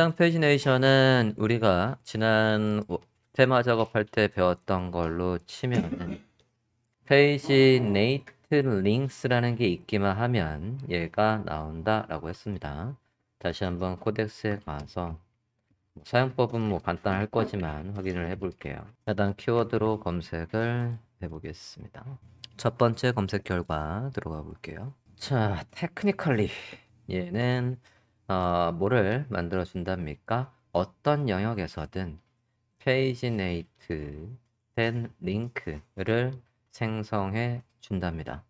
악당 페이지네이션은 우리가 지난 테마 작업할 때 배웠던 걸로 치면 페이지네이트 링스라는 게 있기만 하면 얘가 나온다라고 했습니다. 다시 한번 코덱스에 가서 사용법은 뭐 간단할 거지만 확인을 해볼게요. 해당 키워드로 검색을 해보겠습니다. 첫 번째 검색 결과 들어가 볼게요. 자, 테크니컬리 얘는 어, 뭐를 만들어 준답니까? 어떤 영역에서든 페이지네이트 된 링크를 생성해 준답니다.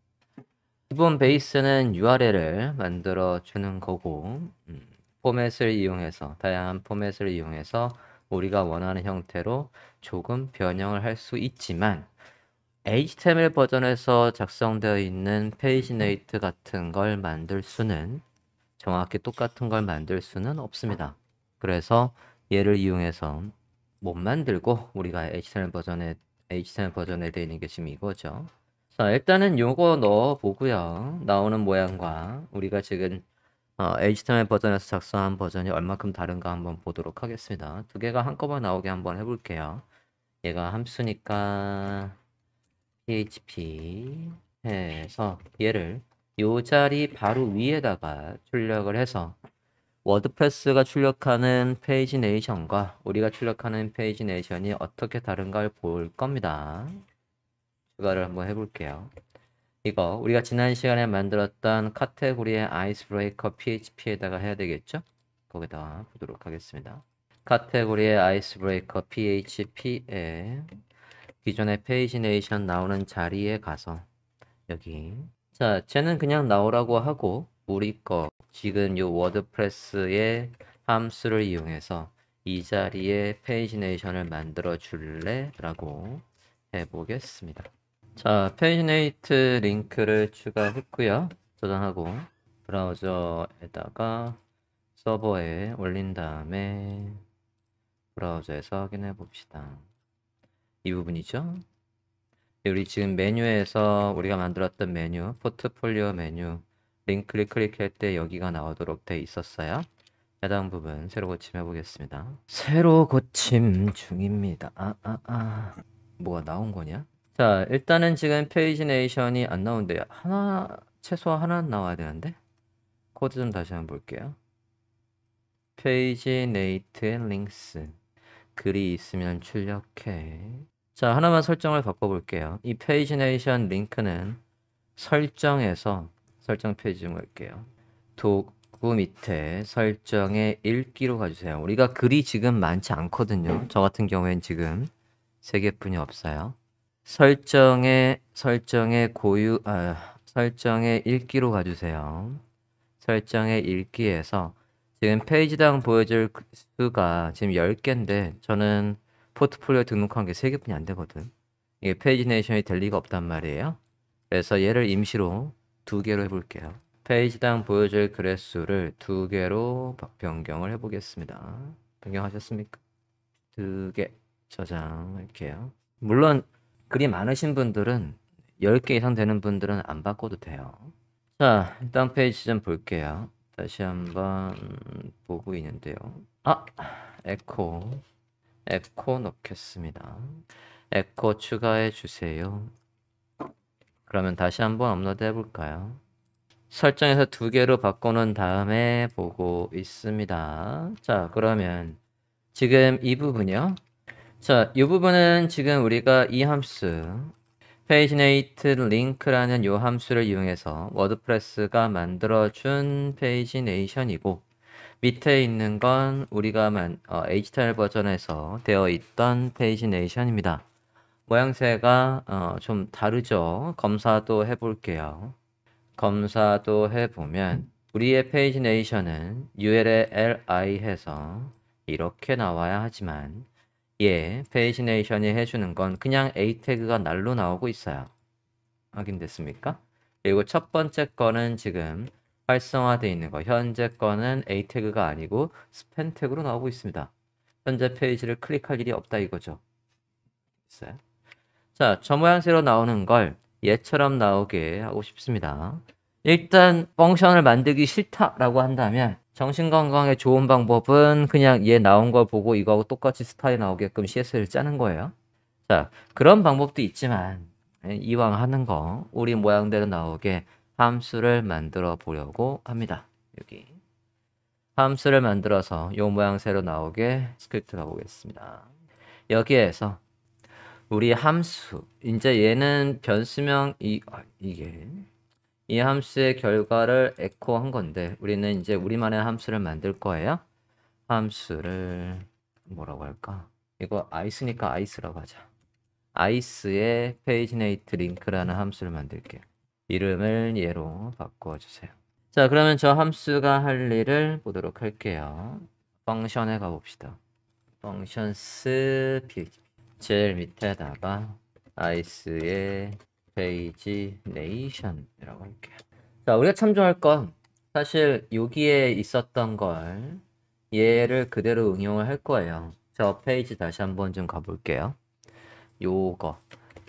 기본 베이스는 URL을 만들어 주는 거고 음, 포맷을 이용해서 다양한 포맷을 이용해서 우리가 원하는 형태로 조금 변형을 할 수 있지만 HTML 버전에서 작성되어 있는 페이지네이트 같은 걸 만들 수는 정확히 똑같은 걸 만들 수는 없습니다. 그래서 얘를 이용해서 못 만들고 우리가 HTML 버전에 HTML 버전에 되어 있는 게 지금 이거죠. 자 일단은 요거 넣어 보고요. 나오는 모양과 우리가 지금 어, HTML 버전에서 작성한 버전이 얼마큼 다른가 한번 보도록 하겠습니다. 두 개가 한꺼번에 나오게 한번 해볼게요. 얘가 함수니까 php 해서 얘를 이 자리 바로 위에다가 출력을 해서 워드프레스가 출력하는 페이지네이션과 우리가 출력하는 페이지네이션이 어떻게 다른가를 볼 겁니다. 추가를 한번 해볼게요. 이거 우리가 지난 시간에 만들었던 카테고리의 아이스브레이커 PHP에다가 해야 되겠죠? 거기다 보도록 하겠습니다. 카테고리의 아이스브레이커 PHP에 기존의 페이지네이션 나오는 자리에 가서 여기 자, 쟤는 그냥 나오라고 하고 우리 거 지금 요 워드프레스의 함수를 이용해서 이 자리에 페이지네이션을 만들어 줄래? 라고 해보겠습니다. 자, 페이지네이트 링크를 추가했고요. 저장하고 브라우저에다가 서버에 올린 다음에 브라우저에서 확인해 봅시다. 이 부분이죠. 네, 우리 지금 메뉴에서 우리가 만들었던 메뉴, 포트폴리오 메뉴, 링크를 클릭할 때 여기가 나오도록 돼 있었어요. 해당 부분 새로 고침해 보겠습니다. 새로 고침 중입니다. 아, 아, 아. 뭐가 나온 거냐? 자, 일단은 지금 페이지네이션이 안 나오는데 하나, 최소한 하나 나와야 되는데? 코드 좀 다시 한번 볼게요. 페이지네이트 링스. 글이 있으면 출력해. 자, 하나만 설정을 바꿔볼게요. 이 페이지네이션 링크는 설정에서 설정 페이지 좀 갈게요. 도구 밑에 설정에 읽기로 가주세요. 우리가 글이 지금 많지 않거든요. 저 같은 경우엔 지금 3 개뿐이 없어요. 설정에 설정에 고유 아, 설정에 읽기로 가주세요. 설정에 읽기에서 지금 페이지당 보여줄 수가 지금 10개인데 저는 포트폴리오 등록한 게3 개뿐이 안 되거든. 이게 페이지네이션이 될 리가 없단 말이에요. 그래서 얘를 임시로 2 개로 해볼게요. 페이지당 보여줄 그래 수를 2 개로 변경을 해보겠습니다. 변경하셨습니까? 2개 저장할게요. 물론 글이 많으신 분들은 10개 이상 되는 분들은 안 바꿔도 돼요. 자, 일단 페이지 좀 볼게요. 다시 한번 보고 있는데요. 아, 에코 에코 넣겠습니다. 에코 추가해 주세요. 그러면 다시 한번 업로드 해볼까요? 설정에서 두 개로 바꿔놓은 다음에 보고 있습니다. 자, 그러면 지금 이 부분이요. 자, 이 부분은 지금 우리가 이 함수 페이지네이트 링크라는 요 함수를 이용해서 워드프레스가 만들어준 페이지네이션이고 밑에 있는 건 우리가 만, 어, HTML 버전에서 되어 있던 페이지네이션입니다. 모양새가 어, 좀 다르죠. 검사도 해볼게요. 검사도 해보면 우리의 페이지네이션은 u r LI 해서 이렇게 나와야 하지만 예, 페이지네이션이 해주는 건 그냥 A 태그가 날로 나오고 있어요. 확인됐습니까? 그리고 첫 번째 거는 지금 활성화되어 있는 거 현재 거는 A 태그가 아니고 스팬 태그로 나오고 있습니다. 현재 페이지를 클릭할 일이 없다 이거죠. 있어요? 자, 저 모양새로 나오는 걸 얘처럼 나오게 하고 싶습니다. 일단 펑션을 만들기 싫다라고 한다면 정신건강에 좋은 방법은 그냥 얘 나온 걸 보고 이거하고 똑같이 스타일 나오게끔 CS를 짜는 거예요. 자, 그런 방법도 있지만 이왕 하는 거 우리 모양대로 나오게 함수를 만들어 보려고 합니다. 여기 함수를 만들어서 요 모양새로 나오게 스크립트 가보겠습니다. 여기에서 우리 함수 이제 얘는 변수명 이 아, 이게 이 함수의 결과를 에코한 건데 우리는 이제 우리만의 함수를 만들 거예요. 함수를 뭐라고 할까? 이거 아이스니까 아이스라고 하자. 아이스의 페이지네이트 링크라는 함수를 만들게요. 이름을 예로 바꿔주세요. 자 그러면 저 함수가 할 일을 보도록 할게요. 펑션에 가봅시다. 펑션 스피 제일 밑에다가 아이스의 페이지 네이션이라고 할게요. 자 우리가 참조할 건 사실 여기에 있었던 걸 얘를 그대로 응용을 할 거예요. 저 페이지 다시 한번 좀 가볼게요. 요거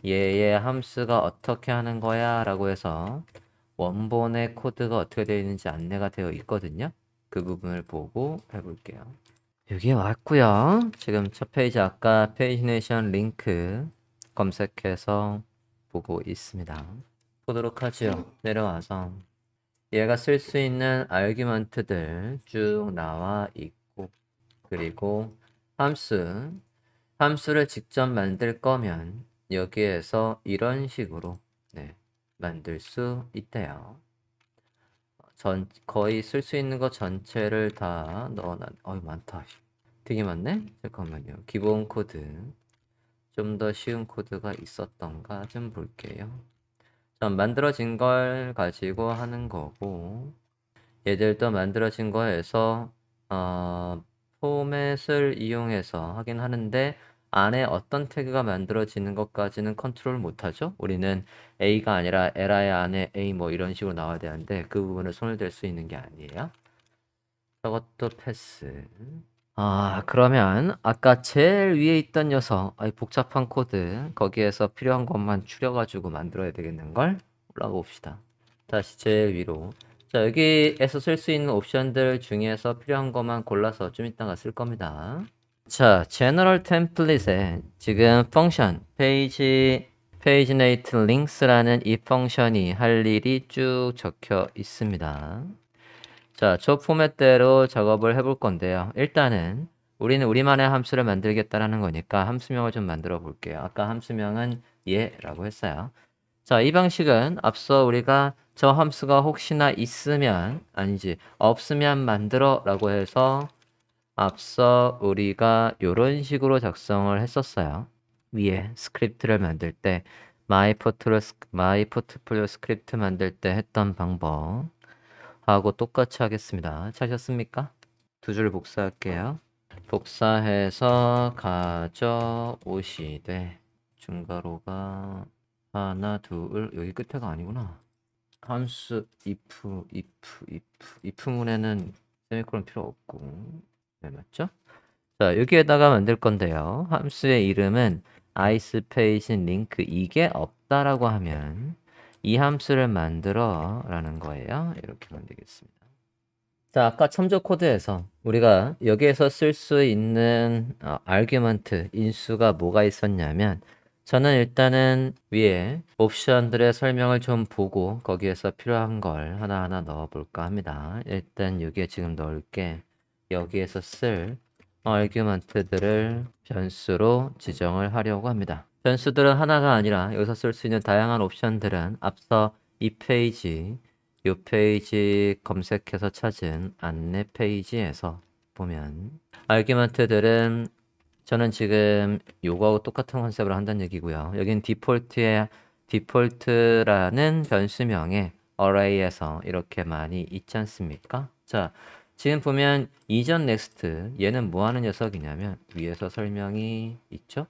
얘의 함수가 어떻게 하는 거야 라고 해서 원본의 코드가 어떻게 되어 있는지 안내가 되어 있거든요 그 부분을 보고 해볼게요 여기에 왔고요 지금 첫 페이지 아까 페이지네이션 링크 검색해서 보고 있습니다 보도록 하죠 내려와서 얘가 쓸 수 있는 알규먼트들쭉 나와 있고 그리고 함수 함수를 직접 만들 거면 여기에서 이런 식으로 네, 만들 수 있대요. 전 거의 쓸 수 있는 거 전체를 다 넣어놨. 어이 많다. 되게 많네. 잠깐만요. 기본 코드 좀 더 쉬운 코드가 있었던가 좀 볼게요. 전 만들어진 걸 가지고 하는 거고 얘들도 만들어진 거에서 어, 포맷을 이용해서 하긴 하는데 안에 어떤 태그가 만들어지는 것까지는 컨트롤 못하죠. 우리는 A가 아니라 에라의 안에 A 뭐 이런 식으로 나와야 되는데 그 부분을 손을 댈 수 있는 게 아니에요. 저것도 패스. 아 그러면 아까 제일 위에 있던 녀석 복잡한 코드 거기에서 필요한 것만 추려가지고 만들어야 되겠는걸? 올라가 봅시다. 다시 제일 위로 자 여기에서 쓸 수 있는 옵션들 중에서 필요한 것만 골라서 좀 이따가 쓸 겁니다. 자, 제너럴 템플릿에 지금 펑션 페이지 페이지네이트 링스라는 이 펑션이 할 일이 쭉 적혀 있습니다. 자, 저 포맷대로 작업을 해볼 건데요. 일단은 우리는 우리만의 함수를 만들겠다라는 거니까 함수명을 좀 만들어 볼게요. 아까 함수명은 예라고 했어요. 자, 이 방식은 앞서 우리가 저 함수가 혹시나 있으면 아니지 없으면 만들어 라고 해서 앞서 우리가 이런 식으로 작성을 했었어요. 위에 스크립트를 만들 때 마이 포트폴리오, 스크립트 만들 때 했던 방법하고 똑같이 하겠습니다. 찾으셨습니까? 두 줄 복사할게요. 복사해서 가져오시되 중괄호가 하나 둘 여기 끝에가 아니구나. 한수 if if if if 문에는 세미콜론 필요 없고 네, 맞죠? 자, 여기에다가 만들 건데요. 함수의 이름은 iSpace인 링크 이게 없다라고 하면 이 함수를 만들어 라는 거예요. 이렇게 만들겠습니다. 자, 아까 참조 코드에서 우리가 여기에서 쓸 수 있는 어, 아규먼트, 인수가 뭐가 있었냐면 저는 일단은 위에 옵션들의 설명을 좀 보고 거기에서 필요한 걸 하나하나 넣어볼까 합니다. 일단 여기에 지금 넣을 게 여기에서 쓸 argument들을 변수로 지정을 하려고 합니다. 변수들은 하나가 아니라 여기서 쓸 수 있는 다양한 옵션들은 앞서 이 페이지, 이 페이지 검색해서 찾은 안내 페이지에서 보면 argument들은 저는 지금 요거하고 똑같은 컨셉으로 한다는 얘기고요. 여긴 디폴트의 디폴트라는 변수명의 array에서 이렇게 많이 있지 않습니까? 자, 지금 보면 이전 넥스트 얘는 뭐 하는 녀석이냐면 위에서 설명이 있죠.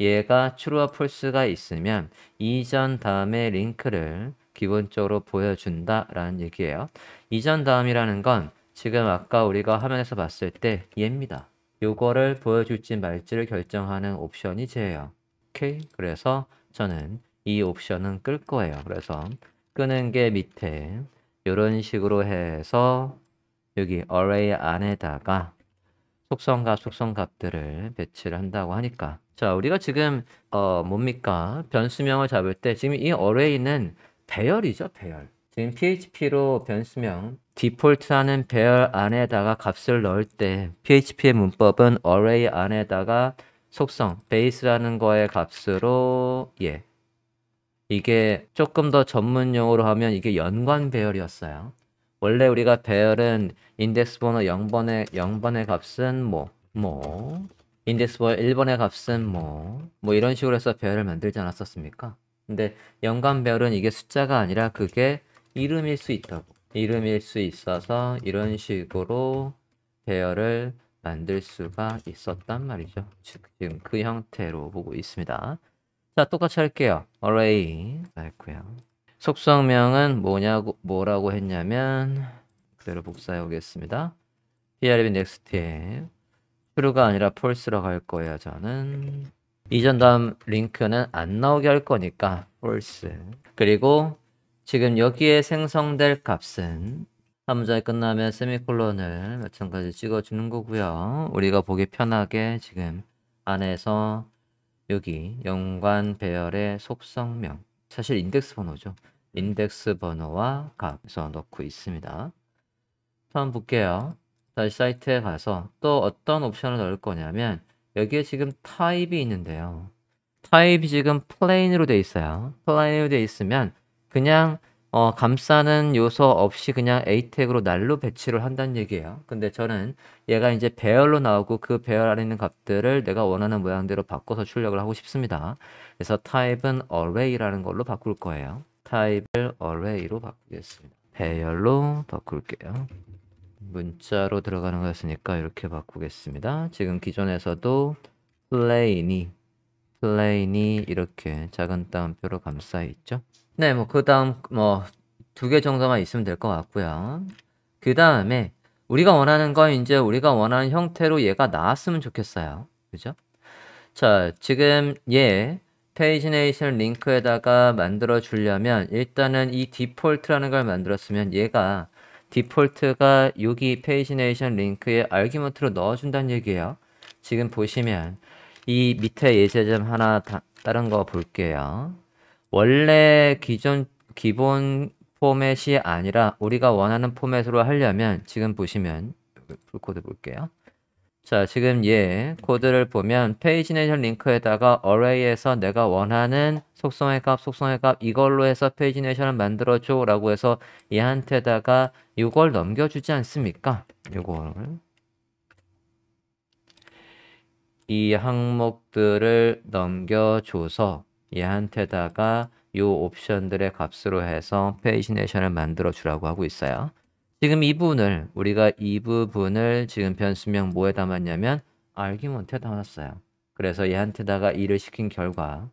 얘가 true와 false가 있으면 이전 다음에 링크를 기본적으로 보여준다 라는 얘기예요. 이전 다음이라는 건 지금 아까 우리가 화면에서 봤을 때 얘입니다. 요거를 보여줄지 말지를 결정하는 옵션이 제예요. 오케이? 그래서 저는 이 옵션은 끌 거예요. 그래서 끄는 게 밑에 이런 식으로 해서 여기 array 안에다가 속성과 속성 값들을 배치를 한다고 하니까 자 우리가 지금 어 뭡니까 변수명을 잡을 때 지금 이 array는 배열이죠 배열 지금 php로 변수명 디폴트하는 배열 안에다가 값을 넣을 때 php의 문법은 array 안에다가 속성 base라는 거의 값으로 예 이게 조금 더 전문 용어로 하면 이게 연관 배열이었어요 원래 우리가 배열은 인덱스 번호 0번의 0번의 값은 뭐, 뭐, 인덱스 번호 1번의 값은 뭐, 뭐 이런 식으로 해서 배열을 만들지 않았었습니까? 근데 연관 배열은 이게 숫자가 아니라 그게 이름일 수 있다고. 이름일 수 있어서 이런 식으로 배열을 만들 수가 있었단 말이죠. 지금 그 형태로 보고 있습니다. 자, 똑같이 할게요. array 했고요. 속성명은 뭐냐고 뭐라고 했냐면 그대로 복사해 오겠습니다. PRB 넥스트에 true가 아니라 false라고 거예 저는 이전 다음 링크는 안 나오게 할 거니까 false. 그리고 지금 여기에 생성될 값은 한문장 끝나면 세미콜론을 마찬가지 찍어주는 거고요. 우리가 보기 편하게 지금 안에서 여기 연관 배열의 속성명 사실 인덱스 번호죠. 인덱스 번호와 값에서 넣고 있습니다. 한번 볼게요. 다시 사이트에 가서 또 어떤 옵션을 넣을 거냐면 여기에 지금 타입이 있는데요. 타입이 지금 플레인으로 되어 있어요. 플레인으로 되어 있으면 그냥 어, 감싸는 요소 없이 그냥 A 태그로 날로 배치를 한다는 얘기예요. 근데 저는 얘가 이제 배열로 나오고 그 배열 안에 있는 값들을 내가 원하는 모양대로 바꿔서 출력을 하고 싶습니다. 그래서 타입은 array라는 걸로 바꿀 거예요. 타입을 array로 바꾸겠습니다. 배열로 바꿀게요. 문자로 들어가는 거였으니까 이렇게 바꾸겠습니다. 지금 기존에서도 plain이 plain이 이렇게 작은 따옴표로 감싸 있죠. 네, 뭐 그 다음 뭐 두 개 정도만 있으면 될 것 같고요. 그 다음에 우리가 원하는 건 이제 우리가 원하는 형태로 얘가 나왔으면 좋겠어요. 그죠? 자, 지금 얘 페이지네이션 링크에다가 만들어 주려면 일단은 이 디폴트라는 걸 만들었으면 얘가 디폴트가 여기 페이지네이션 링크에 알기먼트로 넣어준다는 얘기예요. 지금 보시면 이 밑에 예제 좀 하나 다, 다른 거 볼게요. 원래 기존 기본 포맷이 아니라 우리가 원하는 포맷으로 하려면 지금 보시면 그, 풀코드 볼게요. 자, 지금 예, 코드를 보면 페이지네이션 링크에다가 array에서 내가 원하는 속성의 값, 속성의 값 이걸로 해서 페이지네이션을 만들어 줘라고 해서 얘한테다가 이걸 넘겨 주지 않습니까? 이거이 항목들을 넘겨 줘서 얘한테다가 이 옵션들의 값으로 해서 페이지네이션을 만들어 주라고 하고 있어요. 지금 이 부분을 우리가 이 부분을 지금 변수명 뭐에 담았냐면 알기먼트에 담았어요. 그래서 얘한테다가 일을 시킨 결과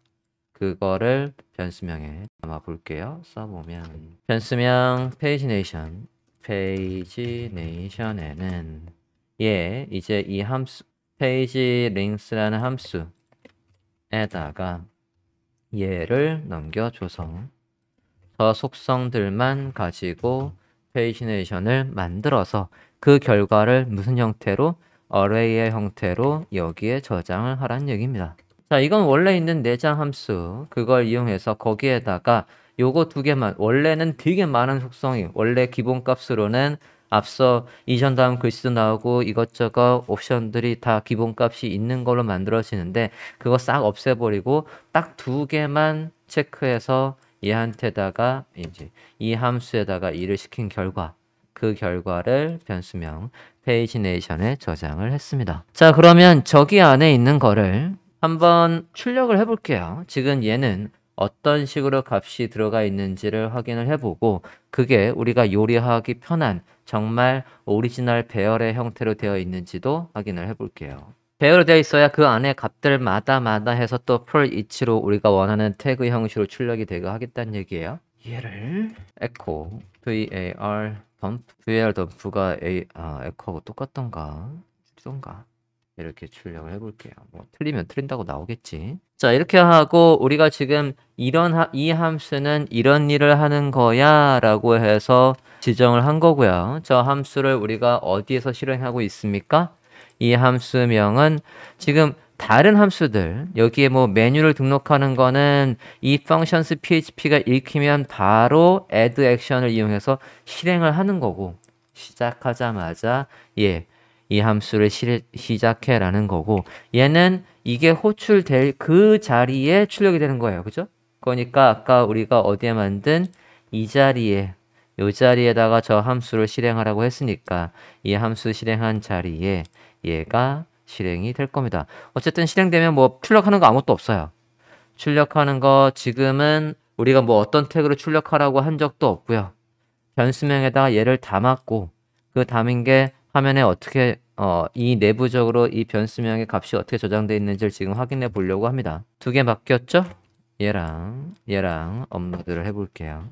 그거를 변수명에 담아 볼게요. 써보면 변수명 페이지네이션 페이지네이션에는 예 이제 이 함수 페이지 링스라는 함수에다가 얘를 넘겨줘서 저 속성들만 가지고 오페이시네이션을 만들어서 그 결과를 무슨 형태로 어레이의 형태로 여기에 저장을 하라는 얘기입니다. 자, 이건 원래 있는 내장 함수 그걸 이용해서 거기에다가 요거 두 개만 원래는 되게 많은 속성이 원래 기본값으로는 앞서 이전 다음 글씨도 나오고 이것저것 옵션들이 다 기본값이 있는 걸로 만들어지는데 그거 싹 없애버리고 딱 두 개만 체크해서 얘한테다가 이제 이 함수에다가 일을 시킨 결과 그 결과를 변수명 페이지네이션에 저장을 했습니다. 자 그러면 저기 안에 있는 거를 한번 출력을 해볼게요. 지금 얘는 어떤 식으로 값이 들어가 있는지를 확인을 해보고 그게 우리가 요리하기 편한 정말 오리지널 배열의 형태로 되어 있는지도 확인을 해볼게요. 배열되어 있어야 그 안에 값들마다 마다 해서 또풀 이치로 우리가 원하는 태그 형식으로 출력이 되고 하겠다는 얘기예요. 얘를 e c var d u var d u 가 a 아 e c 하고 똑같던가 던가 이렇게 출력을 해볼게요. 뭐 틀리면 틀린다고 나오겠지. 자 이렇게 하고 우리가 지금 이런 하, 이 함수는 이런 일을 하는 거야 라고 해서 지정을 한 거고요. 저 함수를 우리가 어디에서 실행하고 있습니까? 이 함수명은 지금 다른 함수들 여기에 뭐 메뉴를 등록하는 거는 이 functions php가 읽히면 바로 add action을 이용해서 실행을 하는 거고 시작하자마자 예 이 함수를 시, 시작해라는 거고 얘는 이게 호출될 그 자리에 출력이 되는 거예요 그죠 그러니까 아까 우리가 어디에 만든 이 자리에 요 자리에다가 저 함수를 실행하라고 했으니까 이 함수 실행한 자리에 얘가 실행이 될 겁니다. 어쨌든 실행되면 뭐 출력하는 거 아무것도 없어요. 출력하는 거 지금은 우리가 뭐 어떤 태그로 출력하라고 한 적도 없고요. 변수명에다가 얘를 담았고 그 담은 게 화면에 어떻게 어, 이 내부적으로 이 변수명의 값이 어떻게 저장되어 있는지를 지금 확인해 보려고 합니다. 두 개 바뀌었죠? 얘랑 얘랑 업로드를 해볼게요.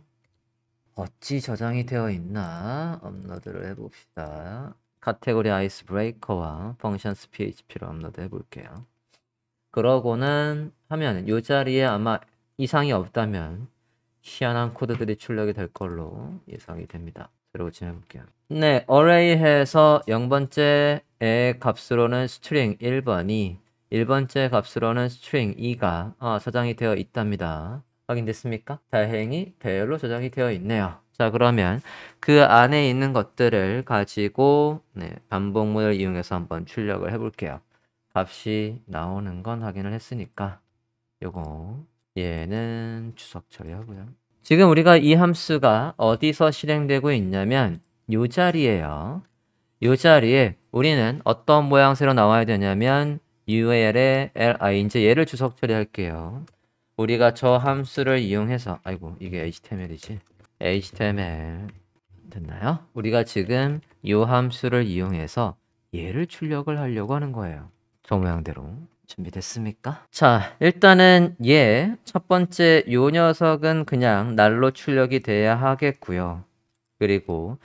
어찌 저장이 되어 있나 업로드를 해봅시다. 카테고리 아이스 브레이커와 펑션스 php로 업로드 해볼게요. 그러고는 하면 이 자리에 아마 이상이 없다면 희한한 코드들이 출력이 될 걸로 예상이 됩니다. 그리고 진행해볼게요. 네, array에서 0번째의 값으로는 string 1번이 1번째 값으로는 string 2가 아, 저장이 되어 있답니다. 확인됐습니까? 다행히 배열로 저장이 되어 있네요. 자, 그러면 그 안에 있는 것들을 가지고 네, 반복문을 이용해서 한번 출력을 해볼게요. 값이 나오는 건 확인을 했으니까 요거 얘는 주석 처리하고요. 지금 우리가 이 함수가 어디서 실행되고 있냐면 요자리에요요 자리에 우리는 어떤 모양새로 나와야 되냐면 ul에 ling 얘를 주석 처리할게요. 우리가 저 함수를 이용해서 아이고 이게 html이지 HTML 됐나요? 우리가 지금 이 함수를 이용해서 얘를 출력을 하려고 하는 거예요. 저 모양대로 준비됐습니까? 자 일단은 얘 첫 번째 요 녀석은 그냥 날로 출력이 돼야 하겠고요. 그리고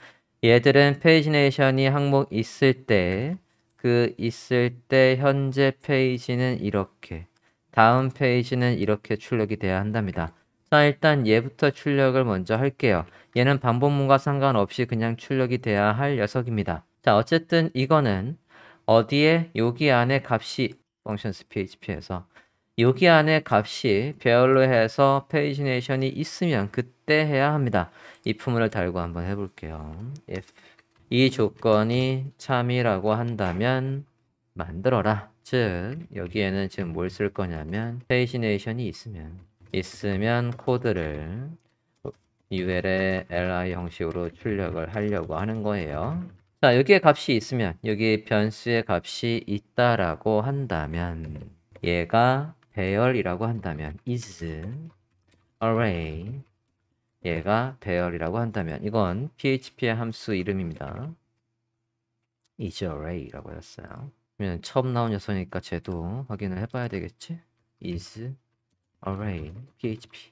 얘들은 페이지네이션이 항목 있을 때 그 있을 때 현재 페이지는 이렇게 다음 페이지는 이렇게 출력이 돼야 한답니다. 자 일단 얘부터 출력을 먼저 할게요. 얘는 반복문과 상관없이 그냥 출력이 돼야 할 녀석입니다. 자 어쨌든 이거는 어디에 여기 안에 값이 functions php에서 여기 안에 값이 배열로 해서 페이지네이션이 있으면 그때 해야 합니다. 이 품을 달고 한번 해볼게요. if 이 조건이 참이라고 한다면 만들어라. 즉 여기에는 지금 뭘 쓸 거냐면 페이지네이션이 있으면 있으면 코드를 UL의 li 형식으로 출력을 하려고 하는 거예요. 자, 여기에 값이 있으면 여기 변수의 값이 있다라고 한다면 얘가 배열이라고 한다면 is array 얘가 배열이라고 한다면 이건 php의 함수 이름입니다. is array라고 했어요. 그러면 처음 나온 녀석이니까 쟤도 확인을 해봐야 되겠지? is array php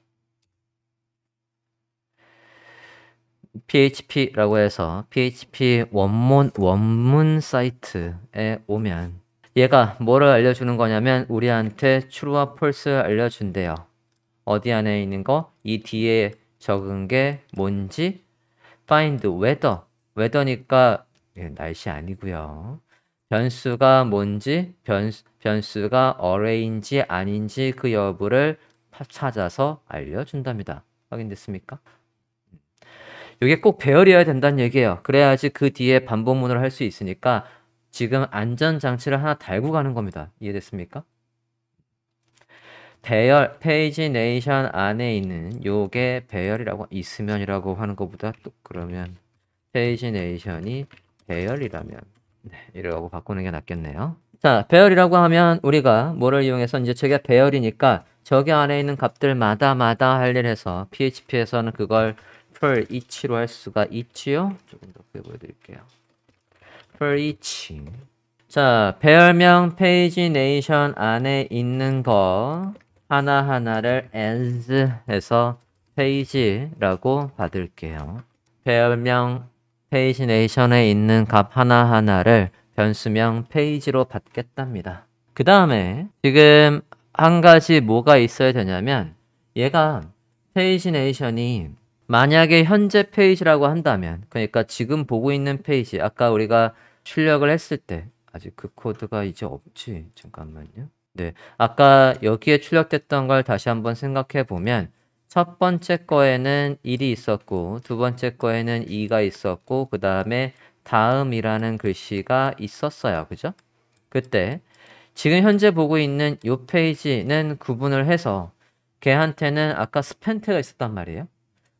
php라고 해서 php 원문 원문 사이트에 오면 얘가 뭐를 알려주는 거냐면 우리한테 true와 false 알려준대요. 어디 안에 있는 거? 이 뒤에 적은 게 뭔지 find weather. weather니까 예, 날씨 아니고요. 변수가 뭔지 변수, 변수가 어 r 인지 아닌지 그 여부를 찾아서 알려준답니다. 확인됐습니까? 음. 이게 꼭 배열이어야 된다는 얘기예요. 그래야지 그 뒤에 반복문을 할 수 있으니까 지금 안전장치를 하나 달고 가는 겁니다. 이해됐습니까? 배열, 페이지 네이션 안에 있는 요게 배열이라고 있으면이라고 하는 것보다 또 그러면 페이지 네이션이 배열이라면 네, 이러고 바꾸는 게 낫겠네요. 자, 배열이라고 하면 우리가 뭐를 이용해서 이제 저게 배열이니까 저기 안에 있는 값들마다 마다 할 일 해서 PHP에서는 그걸 per each로 할 수가 있지요. 조금 더 크게 보여드릴게요. per each. 자, 배열명 페이지네이션 안에 있는 거 하나하나를 as 해서 페이지라고 받을게요. 배열명 페이지네이션에 있는 값 하나하나를 변수명 페이지로 받겠답니다. 그 다음에 지금 한 가지 뭐가 있어야 되냐면 얘가 페이지네이션이 만약에 현재 페이지라고 한다면 그러니까 지금 보고 있는 페이지 아까 우리가 출력을 했을 때 아직 그 코드가 이제 없지 잠깐만요 네 아까 여기에 출력됐던 걸 다시 한번 생각해 보면 첫 번째 거에는 1이 있었고 두 번째 거에는 2가 있었고 그 다음에 다음이라는 글씨가 있었어요. 그죠? 그때 지금 현재 보고 있는 이 페이지는 구분을 해서 걔한테는 아까 스펜트가 있었단 말이에요.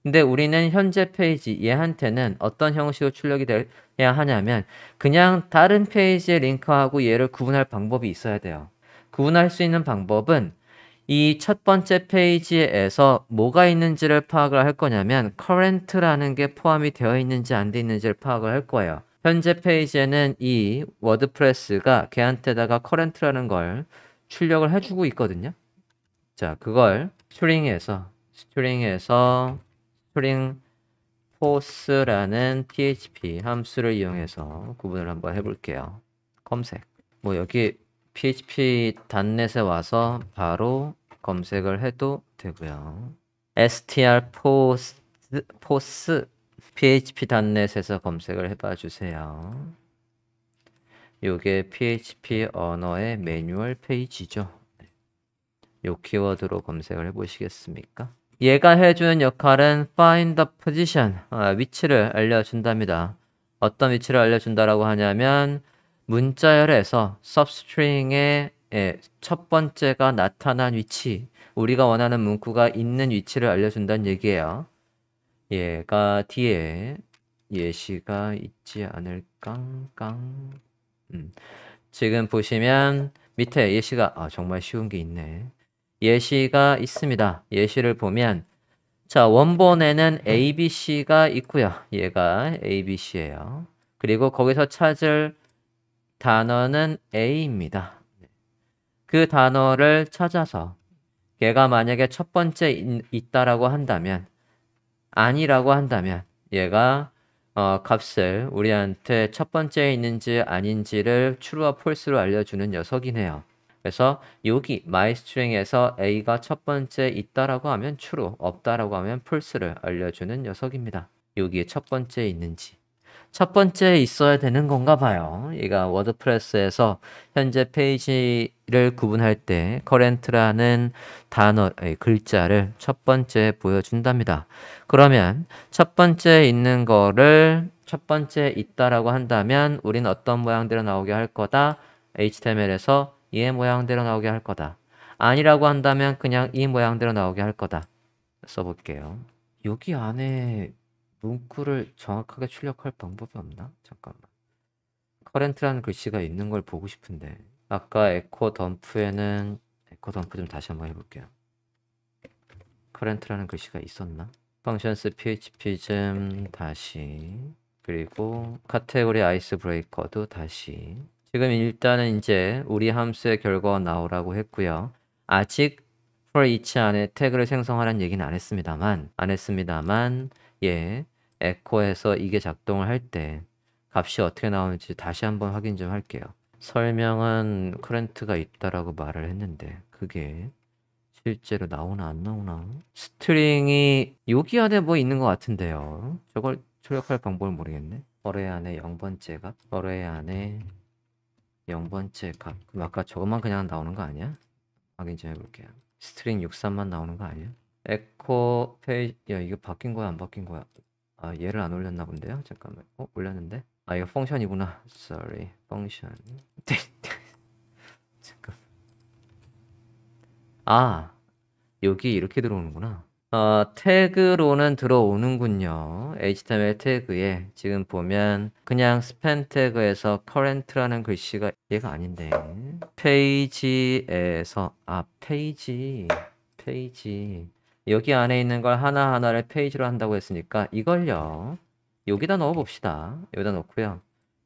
근데 우리는 현재 페이지 얘한테는 어떤 형식으로 출력이 돼야 하냐면 그냥 다른 페이지에 링크하고 얘를 구분할 방법이 있어야 돼요. 구분할 수 있는 방법은 이첫 번째 페이지에서 뭐가 있는지를 파악을 할 거냐면 current라는 게 포함이 되어 있는지 안 되어 있는지를 파악을 할 거예요. 현재 페이지에는 이 워드프레스가 걔한테다가 current라는 걸 출력을 해주고 있거든요. 자, 그걸 스트링에서 스트링에서 스트링 force라는 php 함수를 이용해서 구분을 한번 해볼게요. 검색. 뭐 여기 PHP 단넷에 와서 바로 검색을 해도 되고요. str post, p o php 단넷에서 검색을 해봐 주세요. 요게 php 언어의 매뉴얼 페이지죠. 네. 요 키워드로 검색을 해 보시겠습니까? 얘가 해주는 역할은 find the position, 아, 위치를 알려준답니다. 어떤 위치를 알려준다라고 하냐면 문자열에서 substring의 예, 첫 번째가 나타난 위치, 우리가 원하는 문구가 있는 위치를 알려준다는 얘기예요. 얘가 뒤에 예시가 있지 않을까? 깡. 음. 지금 보시면 밑에 예시가 아, 정말 쉬운 게 있네. 예시가 있습니다. 예시를 보면 자 원본에는 A, B, C가 있고요. 얘가 A, B, C예요. 그리고 거기서 찾을 단어는 A입니다. 그 단어를 찾아서 걔가 만약에 첫 번째 있다라고 한다면 아니라고 한다면 얘가 어, 값을 우리한테 첫 번째에 있는지 아닌지를 true와 false로 알려주는 녀석이네요. 그래서 여기 myString에서 a가 첫 번째 있다라고 하면 true, 없다라고 하면 false를 알려주는 녀석입니다. 여기에 첫 번째 있는지. 첫 번째 있어야 되는 건가 봐요. 얘가 워드프레스에서 현재 페이지를 구분할 때 c u r 라는 단어, 예, 글자를 첫 번째 보여준답니다. 그러면 첫 번째 있는 거를 첫 번째 있다라고 한다면 우린 어떤 모양대로 나오게 할 거다? HTML에서 이 모양대로 나오게 할 거다. 아니라고 한다면 그냥 이 모양대로 나오게 할 거다. 써볼게요. 여기 안에 문구를 정확하게 출력할 방법이 없나? 잠깐만. 커렌트라는 글씨가 있는 걸 보고 싶은데 아까 에코 덤프에는 에코 덤프 좀 다시 한번 해볼게요. 커렌트라는 글씨가 있었나? 펑션스 php즘 다시 그리고 카테고리 아이스 브레이커도 다시 지금 일단은 이제 우리 함수의 결과가 나오라고 했고요. 아직 for each 안에 태그를 생성하라는 얘기는 안 했습니다만 안 했습니다만 예 에코에서 이게 작동을 할 때 값이 어떻게 나오는지 다시 한번 확인 좀 할게요. 설명은 크렌트가 있다라고 말을 했는데 그게 실제로 나오나 안 나오나? 스트링이 여기 안에 뭐 있는 것 같은데요. 저걸 출력할 방법을 모르겠네. 어뢰 안에 0번째 값, 어뢰 안에 0번째 값. 그럼 아까 저것만 그냥 나오는 거 아니야? 확인 좀 해볼게요. 스트링 63만 나오는 거 아니야? 에코 페이야 이거 바뀐 거야 안 바뀐 거야? 아 얘를 안 올렸나 본데요 잠깐만 어 올렸는데 아 이거 펑션이구나 sorry 펑션 잠깐 아 여기 이렇게 들어오는구나 어, 태그로는 들어오는군요. HTML 태그에 지금 보면 그냥 스팬 태그에서 current라는 글씨가 얘가 아닌데 페이지에서 아 페이지 페이지 여기 안에 있는 걸 하나하나를 페이지로 한다고 했으니까 이걸요. 여기다 넣어 봅시다. 여기다 넣고요.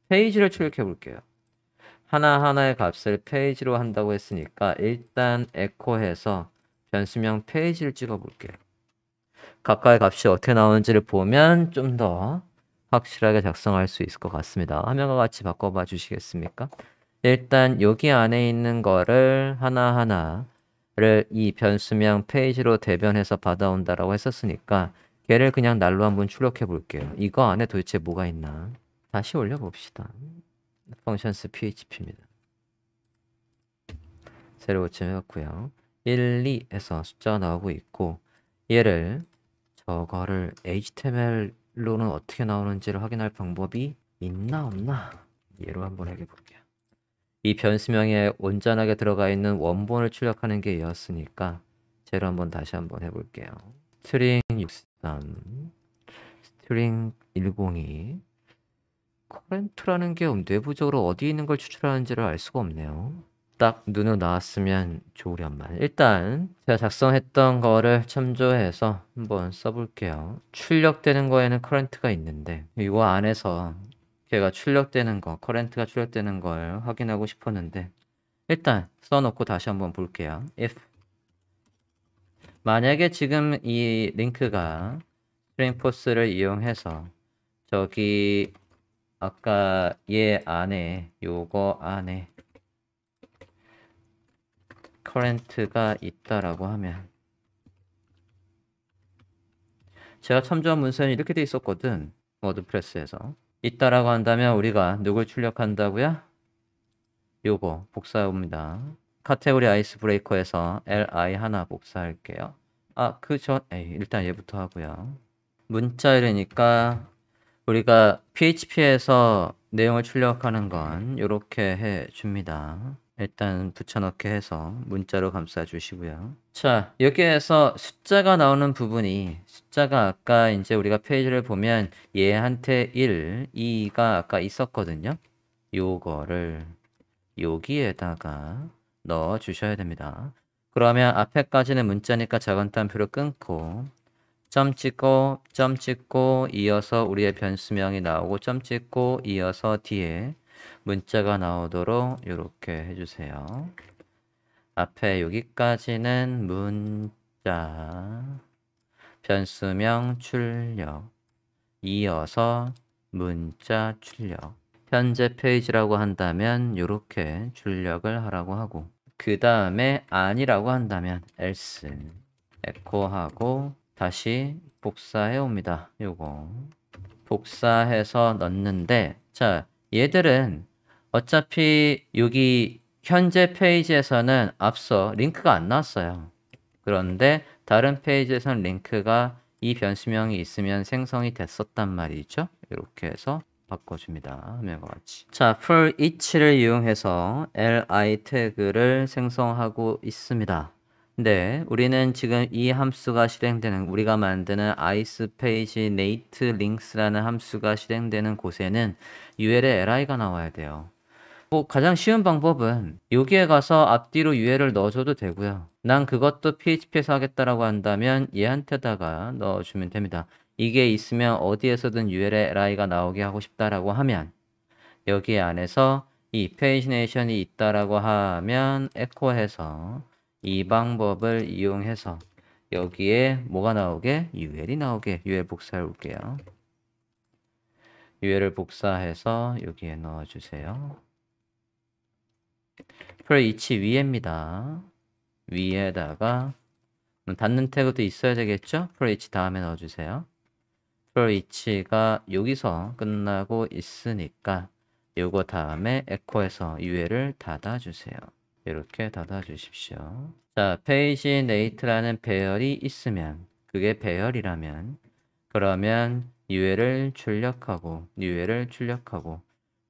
페이지를 출력해 볼게요. 하나하나의 값을 페이지로 한다고 했으니까 일단 에코해서 변수명 페이지를 찍어 볼게요. 각각의 값이 어떻게 나오는지를 보면 좀 더 확실하게 작성할 수 있을 것 같습니다. 화면과 같이 바꿔봐 주시겠습니까? 일단 여기 안에 있는 거를 하나하나 를이 변수명 페이지로 대변해서 받아온다라고 했었으니까 걔를 그냥 날로 한번 출력해 볼게요. 이거 안에 도대체 뭐가 있나? 다시 올려 봅시다. functions php입니다. 새로 고침 해봤고요. 1, 2에서 숫자 가 나오고 있고 얘를 저거를 HTML로는 어떻게 나오는지를 확인할 방법이 있나 없나 얘로 한번 해볼게요. 이 변수명에 온전하게 들어가 있는 원본을 출력하는 게 이었으니까 제로 한번 다시 한번 해볼게요. 스트링 63 스트링 102 커렌트라는 게 내부적으로 어디 있는 걸 추출하는지를 알 수가 없네요. 딱 눈으로 나왔으면 좋으련만 일단 제가 작성했던 거를 참조해서 한번 써볼게요 출력되는 거에는 커런트가 있는데 이거 안에서 걔가 출력되는 거, 커렌트가 출력되는 걸 확인하고 싶었는데 일단 써놓고 다시 한번 볼게요. if 만약에 지금 이 링크가 스트링포스를 이용해서 저기 아까 얘 안에 요거 안에 커렌트가 있다라고 하면 제가 참조한 문서는 이렇게 돼 있었거든 워드프레스에서 있다라고 한다면 우리가 누굴 출력한다고요? 요거 복사해니다 카테고리 아이스 브레이커에서 li 하나 복사할게요. 아, 그 전, 일단 얘부터 하고요. 문자 이래니까 우리가 PHP에서 내용을 출력하는 건 이렇게 해줍니다. 일단 붙여넣기 해서 문자로 감싸 주시고요. 자, 여기에서 숫자가 나오는 부분이 숫자가 아까 이제 우리가 페이지를 보면 얘한테 1, 2가 아까 있었거든요. 요거를 여기에다가 넣어 주셔야 됩니다. 그러면 앞에까지는 문자니까 작은 따옴표로 끊고 점 찍고 점 찍고 이어서 우리의 변수명이 나오고 점 찍고 이어서 뒤에 문자가 나오도록 이렇게 해주세요. 앞에 여기까지는 문자, 변수명 출력, 이어서 문자 출력. 현재 페이지라고 한다면 이렇게 출력을 하라고 하고 그 다음에 아니라고 한다면 else 에코하고 다시 복사해 옵니다. 요거 복사해서 넣는데 자 얘들은 어차피 여기 현재 페이지에서는 앞서 링크가 안 나왔어요. 그런데 다른 페이지에서는 링크가 이 변수명이 있으면 생성이 됐었단 말이죠. 이렇게 해서 바꿔줍니다. 화면과 같이. 자, for each를 이용해서 li 태그를 생성하고 있습니다. 네, 우리는 지금 이 함수가 실행되는 우리가 만드는 아이스페이지 네이트 링스라는 함수가 실행되는 곳에는 ur에 li가 나와야 돼요. 뭐 가장 쉬운 방법은 여기에 가서 앞뒤로 유 l 을 넣어줘도 되고요. 난 그것도 PHP에서 하겠다라고 한다면 얘한테다가 넣어주면 됩니다. 이게 있으면 어디에서든 UL의 라이가 나오게 하고 싶다라고 하면 여기 안에서 이 페이시네이션이 있다라고 하면 에코해서 이 방법을 이용해서 여기에 뭐가 나오게? UL이 나오게 UL 복사해 올게요. UL을 복사해서 여기에 넣어주세요. 프레 위치 위에입니다. 위에다가 음, 닿는 태그도 있어야 되겠죠? 프레이치 다음에 넣어주세요. 프레이치가 여기서 끝나고 있으니까 요거 다음에 에코에서 유해를 닫아주세요. 이렇게 닫아주십시오. 자, 페이지 네이트라는 배열이 있으면 그게 배열이라면 그러면 유해를 출력하고 유해를 출력하고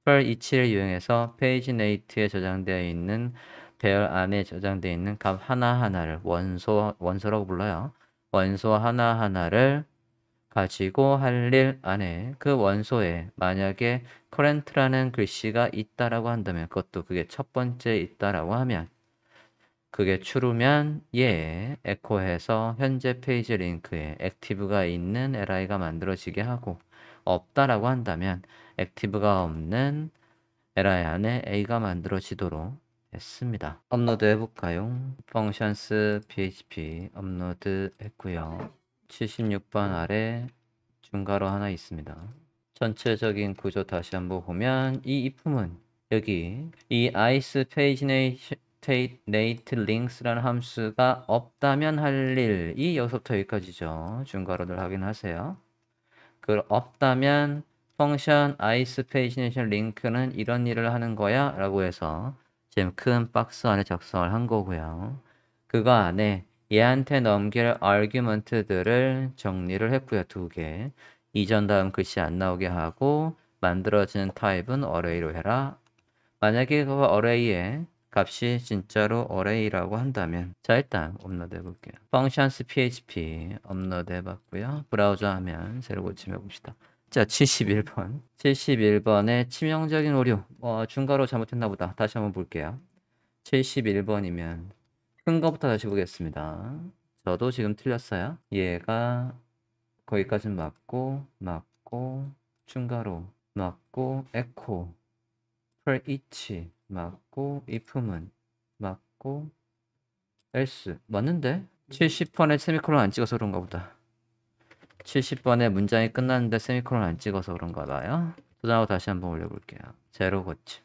펄 이치를 이용해서 페이지 네이트에 저장되어 있는 배열 안에 저장되어 있는 값 하나하나를 원소, 원소라고 불러요. 원소 하나하나를 가지고 할 일 안에 그 원소에 만약에 current라는 글씨가 있다라고 한다면 그것도 그게 첫 번째 있다라고 하면 그게 추르면 예 에코해서 현재 페이지 링크에 액티브가 있는 li가 만들어지게 하고 없다라고 한다면 액티브가 없는 l 라 안에 A가 만들어지도록 했습니다. 업로드 해볼까요? functions php 업로드 했고요. 76번 아래 중괄호 하나 있습니다. 전체적인 구조 다시 한번 보면 이 if는 여기 이 ice paginate links라는 함수가 없다면 할 일 이 여기서부터 여기까지죠. 중괄호를 확인하세요. 그 없다면 펑션 iSpaceNation 링크는 이런 일을 하는 거야 라고 해서 지금 큰 박스 안에 작성을 한 거고요. 그거 안에 얘한테 넘길 argument들을 정리를 했고요. 두 개. 이전 다음 글씨 안 나오게 하고 만들어지는 타입은 array로 해라. 만약에 그 array에 값이 진짜로 array라고 한다면 자 일단 업로드 해볼게요. functions php 업로드 해봤고요. 브라우저 하면 새로 고침해 봅시다. 자, 71번. 71번의 치명적인 오류. 어, 중괄호 잘못했나 보다. 다시 한번 볼게요. 71번이면 큰 거부터 다시 보겠습니다. 저도 지금 틀렸어요. 얘가 거기까지 맞고 맞고 중괄호 맞고 에코 프레이치 맞고 이품은 맞고 else 맞는데 70번에 세미콜론 안 찍어서 그런가 보다. 7 0번에 문장이 끝났는데 세미콜론 안 찍어서 그런가 봐요. 도장하고 다시 한번 올려볼게요. 제로 고침.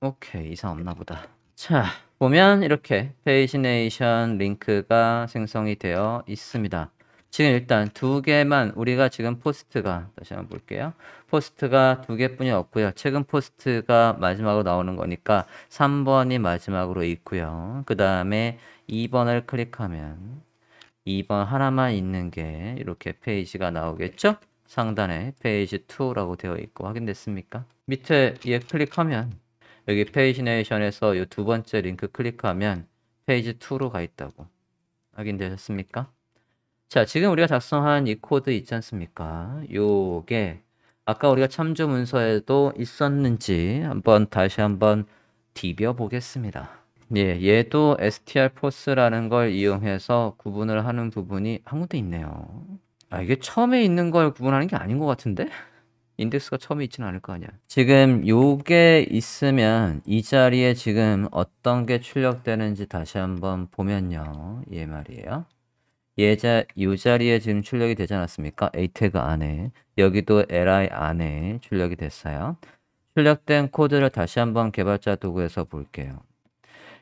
오케이, 이상 없나 보다. 자, 보면 이렇게 페이지네이션 링크가 생성이 되어 있습니다. 지금 일단 두 개만 우리가 지금 포스트가 다시 한번 볼게요. 포스트가 두 개뿐이 없고요. 최근 포스트가 마지막으로 나오는 거니까 3번이 마지막으로 있고요. 그 다음에 2번을 클릭하면 2번 하나만 있는 게 이렇게 페이지가 나오겠죠? 상단에 페이지 2라고 되어 있고 확인됐습니까? 밑에 얘 예 클릭하면 여기 페이지네이션에서 이 두 번째 링크 클릭하면 페이지 2로 가 있다고 확인되셨습니까? 자 지금 우리가 작성한 이 코드 있지 않습니까? 요게 아까 우리가 참조 문서에도 있었는지 한번 다시 한번 디벼 보겠습니다. 예, 얘도 STR 포스라는 걸 이용해서 구분을 하는 부분이 한 군데 있네요. 아, 이게 처음에 있는 걸 구분하는 게 아닌 것 같은데? 인덱스가 처음에 있지는 않을 거 아니야. 지금 요게 있으면 이 자리에 지금 어떤 게 출력되는지 다시 한번 보면요. 예 얘 말이에요. 예자 이 자리에 지금 출력이 되지 않았습니까? A 태그 안에 여기도 li 안에 출력이 됐어요. 출력된 코드를 다시 한번 개발자 도구에서 볼게요.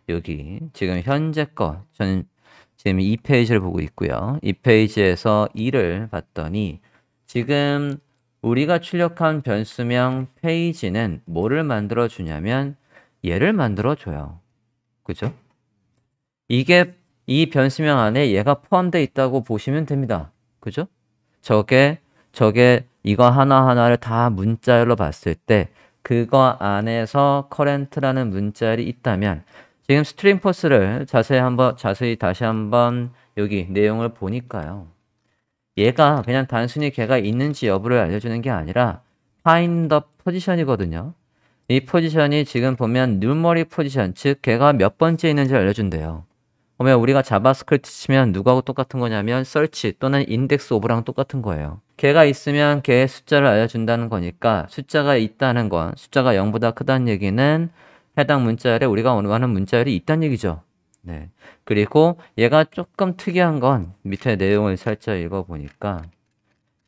여기 지금 현재 거 저는 지금 이 페이지를 보고 있고요. 이 페이지에서 2를 봤더니 지금 우리가 출력한 변수명 페이지는 뭐를 만들어 주냐면 얘를 만들어 줘요. 그죠? 이게 이 변수명 안에 얘가 포함되어 있다고 보시면 됩니다. 그죠? 저게 저게 이거 하나하나를 다 문자열로 봤을 때 그거 안에서 커렌트라는 문자열이 있다면 지금 스트링 포스를 자세히 한번 자세히 다시 한번 여기 내용을 보니까요. 얘가 그냥 단순히 걔가 있는지 여부를 알려주는 게 아니라 파인더 포지션이거든요. 이 포지션이 지금 보면 눈머리 포지션, 즉 걔가 몇 번째 있는지 알려준대요. 그러면 우리가 자바스크립트 치면 누구하고 똑같은 거냐면 설치 또는 인덱스 오브랑 똑같은 거예요. 걔가 있으면 걔의 숫자를 알려준다는 거니까 숫자가 있다는 건 숫자가 0보다 크다는 얘기는 해당 문자열에 우리가 원하는 문자열이 있다는 얘기죠. 네. 그리고 얘가 조금 특이한 건 밑에 내용을 살짝 읽어보니까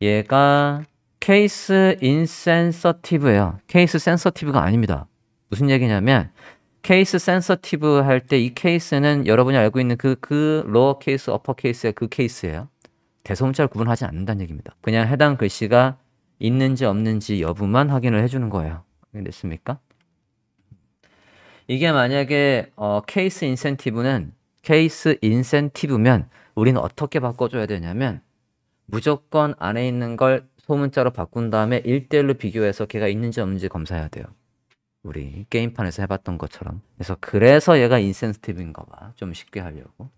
얘가 케이스 인센서티브예요. 케이스 센서티브가 아닙니다. 무슨 얘기냐면 케이스 센서티브 할 때 이 케이스는 여러분이 알고 있는 그그 그 로어 케이스 어퍼 케이스의 그 케이스예요. 대소문자를 구분하지 않는다는 얘기입니다. 그냥 해당 글씨가 있는지 없는지 여부만 확인을 해주는 거예요. 됐습니까? 이게 만약에 어, 케이스 인센티브는 케이스 인센티브면 우리는 어떻게 바꿔줘야 되냐면 무조건 안에 있는 걸 소문자로 바꾼 다음에 일대일로 비교해서 걔가 있는지 없는지 검사해야 돼요. 우리 게임판에서 해봤던 것처럼. 그래서 그래서 얘가 인센티브인가 봐. 좀 쉽게 하려고.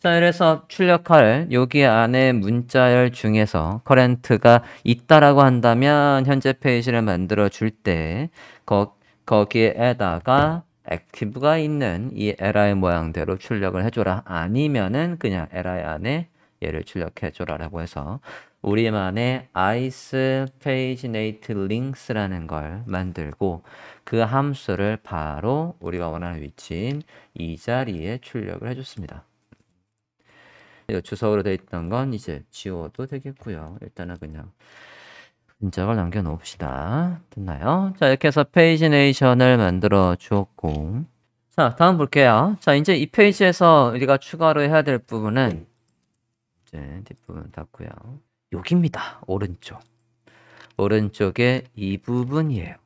자, 그래서 출력할 여기 안에 문자열 중에서 커렌트가 있다라고 한다면 현재 페이지를 만들어 줄 때 거기에다가 액티브가 있는 이 li 모양대로 출력을 해줘라 아니면은 그냥 li 안에 얘를 출력해줘라 라고 해서 우리만의 ice paginate links라는 걸 만들고 그 함수를 바로 우리가 원하는 위치인 이 자리에 출력을 해줬습니다. 이주석으로 되어 있던 건 이제 지워도 되겠고요. 일단은 그냥 인적을 남겨놓읍시다. 됐나요? 자, 이렇게 해서 페이지네이션을 만들어 주었고. 자, 다음 볼게요. 자, 이제 이 페이지에서 우리가 추가로 해야 될 부분은 이제 뒷부분 닫고요. 여기입니다. 오른쪽. 오른쪽에 이 부분이에요.